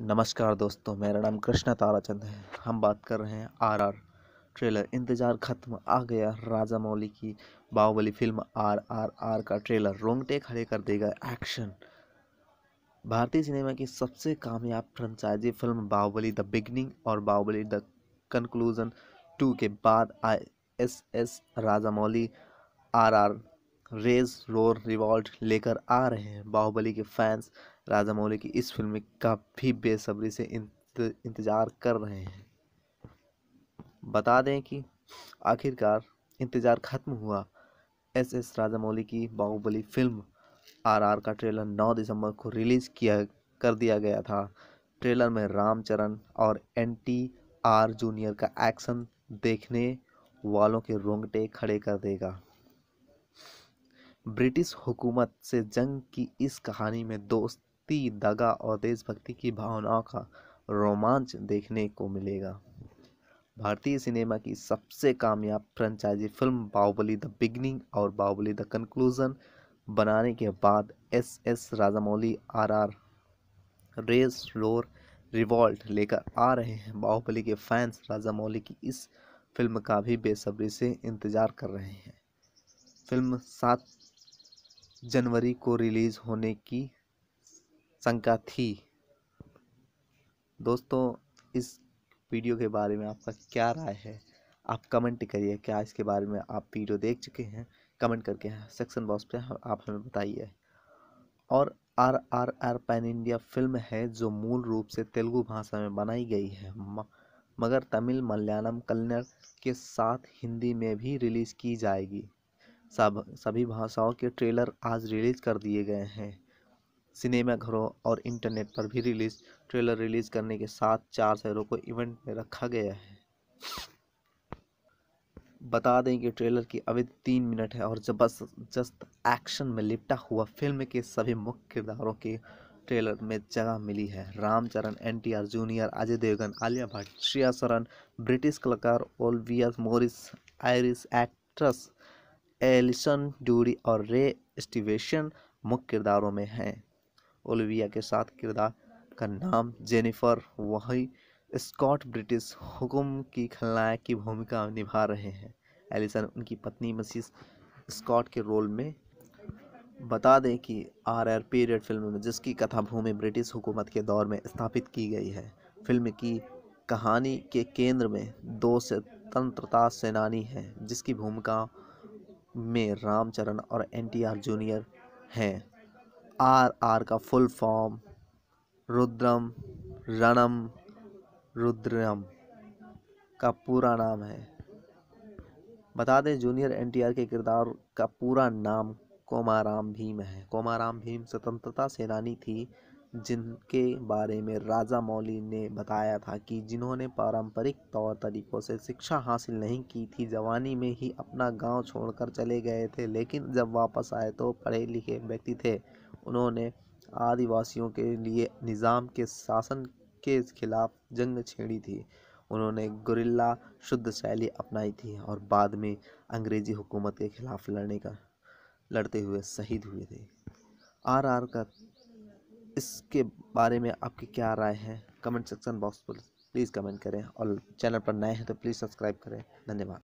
नमस्कार दोस्तों मेरा नाम कृष्णा ताराचंद है हम बात कर रहे हैं आर आर ट्रेलर इंतज़ार खत्म आ गया राजा मौली की Baahubali film R R R का ट्रेलर रोंगटे खड़े कर देगा एक्शन भारतीय सिनेमा की सबसे कामयाब franchise film Baahubali the beginning और बाहुबली द कंक्लूजन टू के बाद आई S S Rajamouli R R rise roar revolt लेकर आ रहे हैं बाहुबली के फैंस राजा मौली की इस फिल्म का भी बेसब्री से इंतज़ार कर रहे हैं बता दें कि आखिरकार इंतज़ार ख़त्म हुआ एस एस राजामौली की बाहुबली फिल्म आरआर का ट्रेलर 9 दिसंबर को रिलीज़ किया कर दिया गया था ट्रेलर में रामचरण और एन टी आर जूनियर का एक्शन देखने वालों के रोंगटे खड़े कर देगा ब्रिटिश हुकूमत से जंग की इस कहानी में दोस्त भक्ति दगा और देशभक्ति की भावनाओं का रोमांच देखने को मिलेगा भारतीय सिनेमा की सबसे कामयाब franchise film Baahubali the beginning और बाहुबली द कंक्लूजन बनाने के बाद S S Rajamouli R R rise roar revolt लेकर आ रहे हैं बाहुबली के फैंस राजामौली की इस फिल्म का भी बेसब्री से इंतज़ार कर रहे हैं फिल्म सात जनवरी को रिलीज़ होने की शंका थी दोस्तों इस वीडियो के बारे में आपका क्या राय है आप कमेंट करिए क्या इसके बारे में आप वीडियो देख चुके हैं कमेंट करके सेक्शन बॉक्स पे आप हमें बताइए और R R R pan India film है जो मूल रूप से तेलुगु भाषा में बनाई गई है मगर तमिल मलयालम कन्नड़ के साथ हिंदी में भी रिलीज़ की जाएगी सब सभी भाषाओं के ट्रेलर आज रिलीज़ कर दिए गए हैं सिनेमाघरों और इंटरनेट पर भी रिलीज ट्रेलर रिलीज करने के साथ चार शहरों को इवेंट में रखा गया है बता दें कि ट्रेलर की अवधि तीन मिनट है और जबरदस्त एक्शन में लिपटा हुआ फिल्म के सभी मुख्य किरदारों के ट्रेलर में जगह मिली है Ram Charan N T R junior Ajay Devgn Alia Bhatt Shriya Saran British कलाकार Olivia Morris Irish actress Alison Doody और रे स्टीवेशन मुख्य किरदारों में हैं ओलिविया के साथ किरदार का नाम जेनिफर वही स्कॉट ब्रिटिश हुकुम की खलनायक की भूमिका निभा रहे हैं एलिसन उनकी पत्नी मसीस स्कॉट के रोल में बता दें कि आर आर पीरियड फिल्म में जिसकी कथा भूमि ब्रिटिश हुकूमत के दौर में स्थापित की गई है फिल्म की कहानी के केंद्र में दो स्वतंत्रता से सेनानी हैं जिसकी भूमिका में रामचरण और एन टी आर जूनियर हैं आर आर का फुल फॉर्म रुद्रम रणम रुद्रम का पूरा नाम है बता दें जूनियर एनटीआर के किरदार का पूरा नाम कोमाराम भीम है कोमाराम भीम स्वतंत्रता सेनानी थी जिनके बारे में राजा मौली ने बताया था कि जिन्होंने पारंपरिक तौर तरीक़ों से शिक्षा हासिल नहीं की थी जवानी में ही अपना गांव छोड़कर चले गए थे लेकिन जब वापस आए तो पढ़े लिखे व्यक्ति थे उन्होंने आदिवासियों के लिए निज़ाम के शासन के खिलाफ जंग छेड़ी थी उन्होंने गुरिल्ला शुद्ध शैली अपनाई थी और बाद में अंग्रेज़ी हुकूमत के ख़िलाफ़ लड़ने का लड़ते हुए शहीद हुए थे आर आर का इसके बारे में आपकी क्या राय है कमेंट सेक्शन बॉक्स पर प्लीज़ कमेंट करें और चैनल पर नए हैं तो प्लीज़ सब्सक्राइब करें धन्यवाद